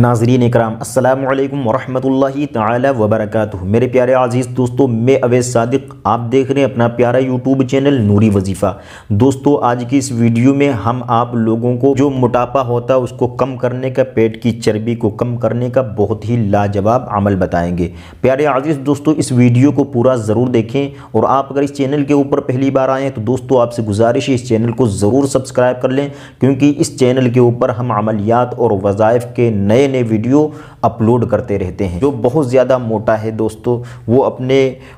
नाजरीन इकराम अल्लाम वरहमल तबरक मेरे प्यारे आज़ीज़ दोस्तों मैं अवैस सादिक आप देख रहे हैं अपना प्यारा यूट्यूब चैनल नूरी वजीफ़ा दोस्तों आज की इस वीडियो में हम आप लोगों को जो मोटापा होता है उसको कम करने का पेट की चर्बी को कम करने का बहुत ही लाजवाब अमल बताएँगे प्यारे आज़ीज़ दोस्तों इस वीडियो को पूरा ज़रूर देखें और आप अगर इस चैनल के ऊपर पहली बार आएँ तो दोस्तों आपसे गुजारिश है इस चैनल को ज़रूर सब्सक्राइब कर लें क्योंकि इस चैनल के ऊपर हम अमलियात और वज़ाइफ के नए नए नए वीडियो अपलोड करते रहते हैं जो बहुत ज़्यादा मोटा है दोस्तों वो अपने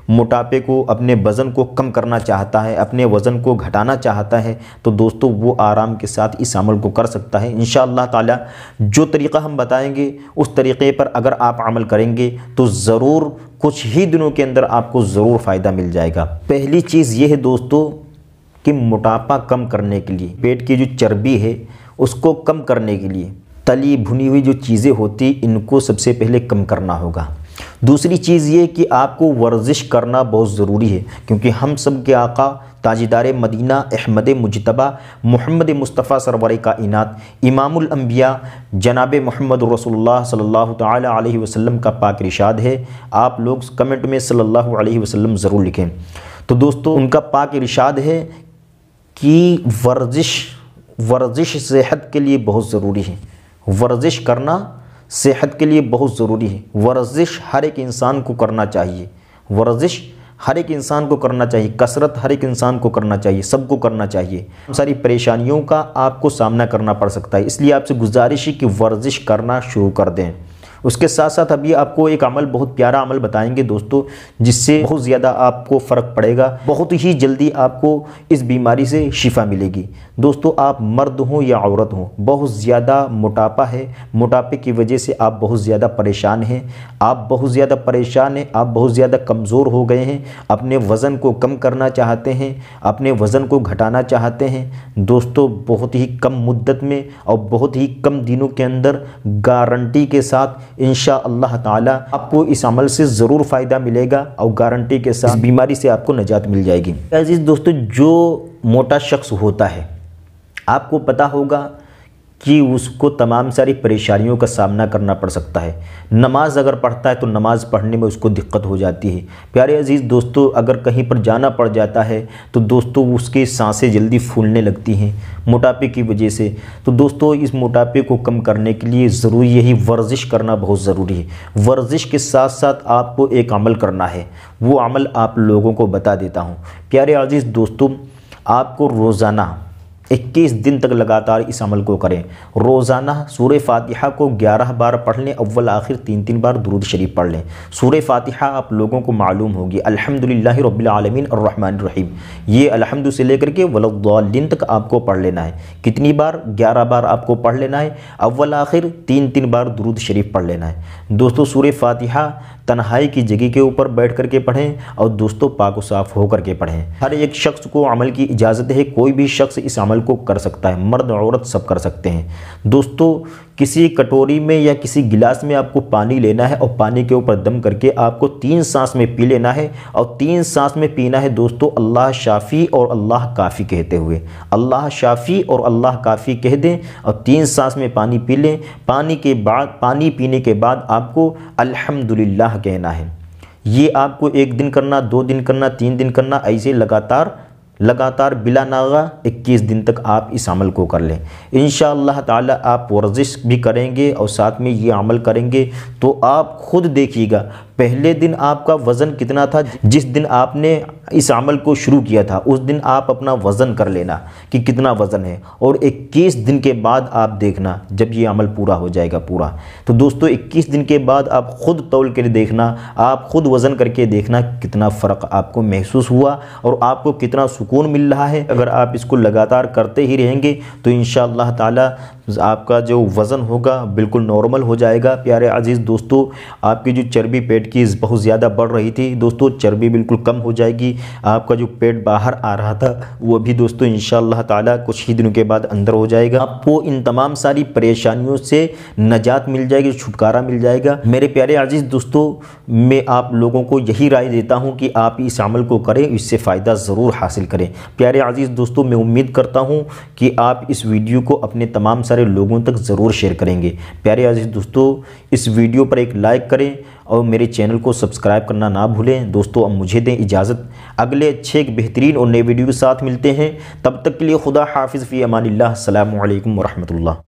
मोटापे को अपने वज़न को कम करना चाहता है अपने वज़न को घटाना चाहता है तो दोस्तों वो आराम के साथ इस अमल को कर सकता है इन ताला जो तरीक़ा हम बताएंगे उस तरीक़े पर अगर आप अमल करेंगे तो ज़रूर कुछ ही दिनों के अंदर आपको ज़रूर फ़ायदा मिल जाएगा पहली चीज़ ये है दोस्तों कि मोटापा कम करने के लिए पेट की जो चर्बी है उसको कम करने के लिए तली भुनी हुई जो चीज़ें होती इनको सबसे पहले कम करना होगा दूसरी चीज़ ये कि आपको वर्जिश करना बहुत ज़रूरी है क्योंकि हम सब के आका ताजदार मदीना अहमद मुजतबा मोहम्मद मुस्तफ़ा सरवर इनात इमामबिया जनाब मोहम्मद रसोल्ला सल्ला तसलम का पाक रिशाद है आप लोग कमेंट में सल्ला वसम ज़रूर लिखें तो दोस्तों उनका पाक रिशाद है कि वर्जिश वर्जिश सेहत के लिए बहुत ज़रूरी है वर्जिश करना सेहत के लिए बहुत ज़रूरी है वर्जिश हर एक इंसान को करना चाहिए वर्जिश हर एक इंसान को करना चाहिए कसरत हर एक इंसान को करना चाहिए सबको करना चाहिए सारी परेशानियों का आपको सामना करना पड़ सकता है इसलिए आपसे गुजारिश है कि वर्जिश करना शुरू कर दें उसके साथ साथ अभी आपको एक अमल बहुत प्यारा अमल बताएंगे दोस्तों जिससे बहुत ज़्यादा आपको फ़र्क पड़ेगा बहुत ही जल्दी आपको इस बीमारी से शिफा मिलेगी दोस्तों आप मर्द हों या औरत हों बहुत ज़्यादा मोटापा है मोटापे की वजह से आप बहुत ज़्यादा परेशान हैं आप बहुत ज़्यादा परेशान हैं आप बहुत ज़्यादा कमज़ोर हो गए हैं अपने वज़न को कम करना चाहते हैं अपने वज़न को घटाना चाहते हैं दोस्तों बहुत ही कम मुद्दत में और बहुत ही कम दिनों के अंदर गारंटी के साथ इन शाह आपको इस अमल से ज़रूर फ़ायदा मिलेगा और गारंटी के साथ बीमारी से आपको निजात मिल जाएगी अजीज़ दोस्तों जो मोटा शख्स होता है आपको पता होगा कि उसको तमाम सारी परेशानियों का सामना करना पड़ सकता है नमाज अगर पढ़ता है तो नमाज पढ़ने में उसको दिक्कत हो जाती है प्यारे अजीज़ दोस्तों अगर कहीं पर जाना पड़ जाता है तो दोस्तों उसकी सांसें जल्दी फूलने लगती हैं मोटापे की वजह से तो दोस्तों इस मोटापे को कम करने के लिए ज़रूरी यही वर्जिश करना बहुत ज़रूरी है वर्जिश के साथ साथ आपको एक अमल करना है वो अमल आप लोगों को बता देता हूँ प्यारे अजीज़ दोस्तों आपको रोज़ाना इक्कीस दिन तक लगातार इस अमल को करें रोज़ाना सूर फातिहा को ग्यारह बार पढ़ लें अव्वल आखिर तीन तीन बार दुरूद शरीफ पढ़ लें सूर फातिहा आप लोगों को मालूम होगी अलहमदिल्ला रबालमीन और रहीम ये अलहमद से लेकर के वलद्दीन तक आपको पढ़ लेना है कितनी बार ग्यारह बार आपको पढ़ लेना है अव्वल आखिर तीन तीन बार दुरूद शरीफ पढ़ लेना है दोस्तों सूर फातिहा तन्हाई की जगह के ऊपर बैठ कर के पढ़ें और दोस्तों पाक साफ़ होकर के पढ़ें हर एक शख्स को अमल की इजाज़त है कोई भी शख्स इस अमल अमल को कर सकता है मर्द औरत सब कर सकते हैं दोस्तों किसी कटोरी में या किसी गिलास में आपको पानी लेना है और पानी के ऊपर दम करके आपको तीन सांस में पी लेना है और तीन सांस में पीना है दोस्तों अल्लाह शाफ़ी और अल्लाह काफ़ी कहते हुए अल्लाह शाफ़ी और अल्लाह काफ़ी कह दें और तीन सांस में पानी पी लें पानी के बाद पानी पीने के बाद आपको अल्हम्दुलिल्लाह कहना है ये आपको एक दिन करना दो दिन करना तीन दिन करना ऐसे लगातार लगातार बिला नागा 21 दिन तक आप इस अमल को कर लें इन ताला आप वर्जिश भी करेंगे और साथ में ये अमल करेंगे तो आप ख़ुद देखिएगा पहले दिन आपका वज़न कितना था जिस दिन आपने इस अमल को शुरू किया था उस दिन आप अपना वज़न कर लेना कि कितना वज़न है और 21 दिन के बाद आप देखना जब ये अमल पूरा हो जाएगा पूरा तो दोस्तों 21 दिन के बाद आप ख़ुद तोल कर देखना आप ख़ुद वज़न करके देखना कितना फ़र्क आपको महसूस हुआ और आपको कितना सुकून मिल रहा है अगर आप इसको लगातार करते ही रहेंगे तो इन ताला आपका जो वज़न होगा बिल्कुल नॉर्मल हो जाएगा प्यारे अजीज़ दोस्तों आपकी जो चर्बी पेट की बहुत ज़्यादा बढ़ रही थी दोस्तों चर्बी बिल्कुल कम हो जाएगी आपका जो पेट बाहर आ रहा था वो भी दोस्तों इन ताला कुछ ही दिनों के बाद अंदर हो जाएगा आपको इन तमाम सारी परेशानियों से नजात मिल जाएगी छुटकारा मिल जाएगा मेरे प्यारे अजीज़ दोस्तों मैं आप लोगों को यही राय देता हूँ कि आप इस अमल को करें इससे फ़ायदा ज़रूर हासिल करें प्यारे अजीज़ दोस्तों मैं उम्मीद करता हूँ कि आप इस वीडियो को अपने तमाम सारे सारे लोगों तक ज़रूर शेयर करेंगे प्यारे आजीज दोस्तों इस वीडियो पर एक लाइक करें और मेरे चैनल को सब्सक्राइब करना ना भूलें दोस्तों अब मुझे दें इजाज़त अगले अच्छे एक बेहतरीन और नए वीडियो के साथ मिलते हैं तब तक के लिए खुदा हाफिज़ फ़ी अमान अल्लाम वरहमल